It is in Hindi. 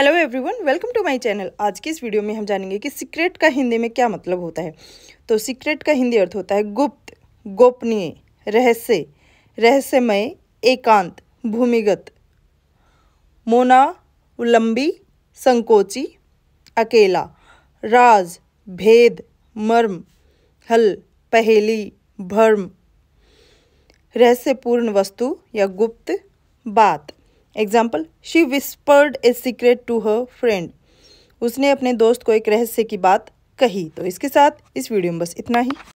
hello everyone welcome to my channel आज की इस वीडियो में हम जानेंगे कि सीक्रेट का हिंदी में क्या मतलब होता है तो सीक्रेट का हिंदी अर्थ होता है गुप्त गोपनीय रहस्य रहस्यमय एकांत भूमिगत मोना उलंबी संकोची अकेला राज भेद मर्म हल पहेली भर्म रहस्यपूर्ण वस्तु या गुप्त बात example she whispered a secret to her friend उसने अपने दोस्त को एक रहस्य की बात कही तो इसके साथ इस वीडियो में बस इतना ही